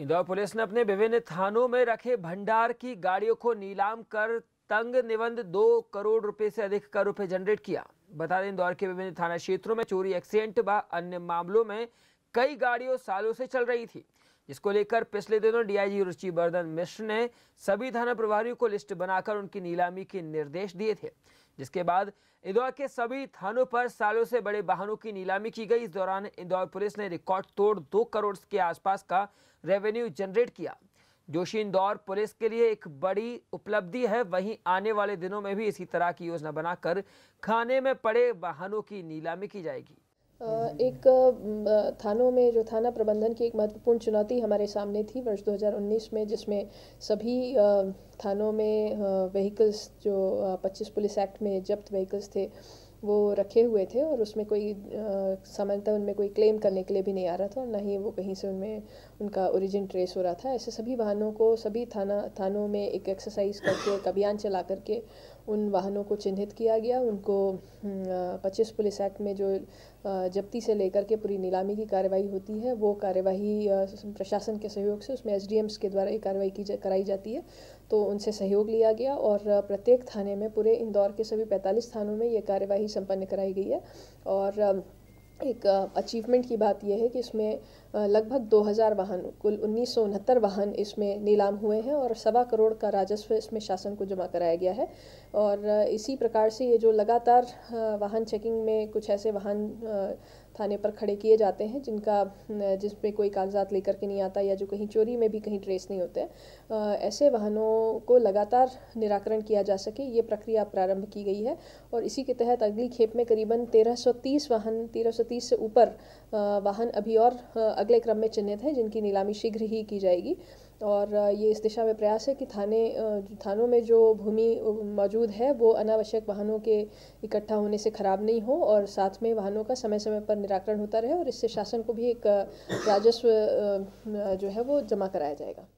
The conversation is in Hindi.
इंदौर पुलिस ने अपने विभिन्न थानों में रखे भंडार की गाड़ियों को नीलाम कर तंग निबंध दो करोड़ रुपए से अधिक का रुपए जनरेट किया बता दें इंदौर के विभिन्न थाना क्षेत्रों में चोरी एक्सीडेंट व अन्य मामलों में कई गाड़ियों सालों से चल रही थी जिसको लेकर पिछले दिनों डीआईजी रुचि वर्धन मिश्र ने सभी थाना प्रभारियों को लिस्ट बनाकर उनकी नीलामी के निर्देश दिए थे जिसके बाद इंदौर के सभी थानों पर सालों से बड़े वाहनों की नीलामी की गई इस दौरान इंदौर पुलिस ने रिकॉर्ड तोड़ दो करोड़ के आसपास का रेवेन्यू जनरेट किया जोशी इंदौर पुलिस के लिए एक बड़ी उपलब्धि है वहीं आने वाले दिनों में भी इसी तरह की योजना बनाकर खाने में पड़े वाहनों की नीलामी की जाएगी एक थानों में जो थाना प्रबंधन की एक महत्वपूर्ण चुनौती हमारे सामने थी वर्ष 2019 में जिसमें सभी थानों में व्हीकल्स जो 25 पुलिस एक्ट में जब्त व्हीकल्स थे वो रखे हुए थे और उसमें कोई सामान्यतः उनमें कोई क्लेम करने के लिए भी नहीं आ रहा था और ना ही वो कहीं से उनमें उनका ओरिजिन ट्रेस हो रहा था ऐसे सभी वाहनों को सभी थाना थानों में एक एक्सरसाइज करके एक अभियान चला करके उन वाहनों को चिन्हित किया गया उनको हम्म, पच्चीस पुलिस एक्ट में जो जब्ती से लेकर के पूरी नीलामी की कार्यवाही होती है वो कार्यवाही प्रशासन के सहयोग से उसमें एस के द्वारा ये कार्रवाई की जा, कराई जाती है तो उनसे सहयोग लिया गया और प्रत्येक थाने में पूरे इंदौर के सभी पैंतालीस थानों में ये कार्यवाही सम्पन्न कराई गई है और एक अचीवमेंट की बात यह है कि इसमें लगभग 2000 वाहन कुल उन्नीस वाहन इसमें नीलाम हुए हैं और सवा करोड़ का राजस्व इसमें शासन को जमा कराया गया है और इसी प्रकार से ये जो लगातार वाहन चेकिंग में कुछ ऐसे वाहन थाने पर खड़े किए जाते हैं जिनका जिसमें कोई कागजात लेकर के नहीं आता या जो कहीं चोरी में भी कहीं ट्रेस नहीं होते ऐसे वाहनों को लगातार निराकरण किया जा सके ये प्रक्रिया प्रारंभ की गई है और इसी के तहत अगली खेप में करीबन 1330 वाहन 1330 से ऊपर वाहन अभी और अगले क्रम में चिन्हित हैं जिनकी नीलामी शीघ्र ही की जाएगी और ये इस दिशा में प्रयास है कि थाने थानों में जो भूमि मौजूद है वो अनावश्यक वाहनों के इकट्ठा होने से ख़राब नहीं हो और साथ में वाहनों का समय समय पर निराकरण होता रहे और इससे शासन को भी एक राजस्व जो है वो जमा कराया जाएगा